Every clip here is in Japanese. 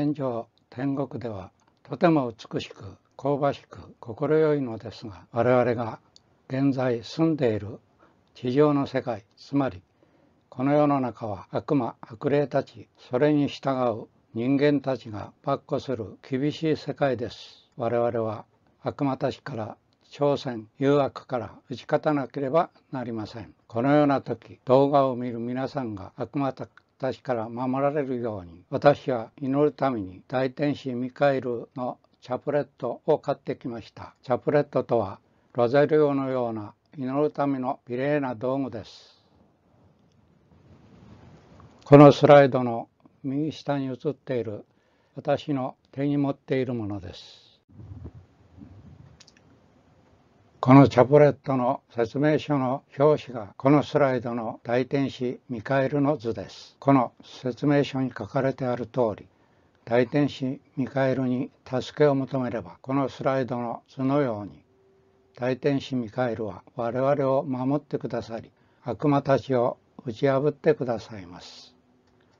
現状天国ではとても美しく香ばしく快いのですが我々が現在住んでいる地上の世界つまりこの世の中は悪魔悪霊たちそれに従う人間たちが跋扈する厳しい世界です我々は悪魔たちから挑戦誘惑から打ち勝たなければなりませんこのような時動画を見る皆さんが悪魔私から守られるように私は祈るために大天使ミカエルのチャプレットを買ってきましたチャプレットとはロゼル用のような祈るための美麗な道具ですこのスライドの右下に写っている私の手に持っているものですこのチャプレットの説明書の表紙がこのスライドの大天使ミカエルの図です。この説明書に書かれてある通り、大天使ミカエルに助けを求めれば、このスライドの図のように、大天使ミカエルは我々を守ってくださり、悪魔たちを打ち破ってくださいます。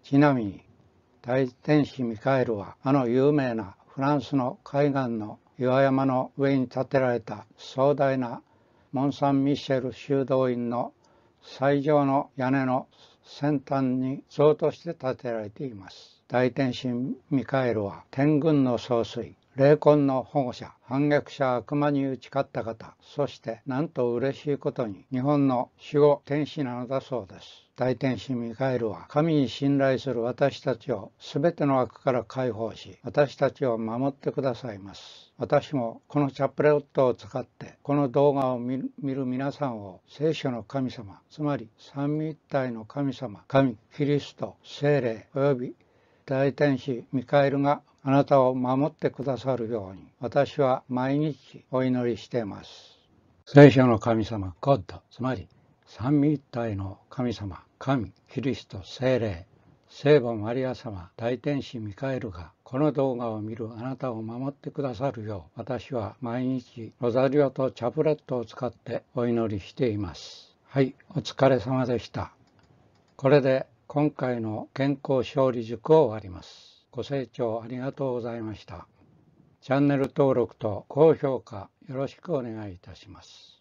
ちなみに、大天使ミカエルはあの有名なフランスの海岸の岩山の上に建てられた壮大なモン・サン・ミシェル修道院の最上の屋根の先端に像として建てられています大天神ミカエルは天軍の総帥霊魂の保護者、反逆者悪魔に打ち勝った方、そしてなんと嬉しいことに日本の守護天使なのだそうです。大天使ミカエルは神に信頼する私たちを全ての悪から解放し、私たちを守ってくださいます。私もこのチャプレットを使ってこの動画を見る皆さんを聖書の神様、つまり三位一体の神様、神、キリスト、精霊、および大天使ミカエルがあなたを守ってくださるように私は毎日お祈りしています聖書の神様ゴッドつまり三位一体の神様神キリスト聖霊聖母マリア様大天使ミカエルがこの動画を見るあなたを守ってくださるよう私は毎日ロザリオとチャプレットを使ってお祈りしていますはいお疲れ様でしたこれで今回の健康勝利塾を終わりますご清聴ありがとうございました。チャンネル登録と高評価よろしくお願いいたします。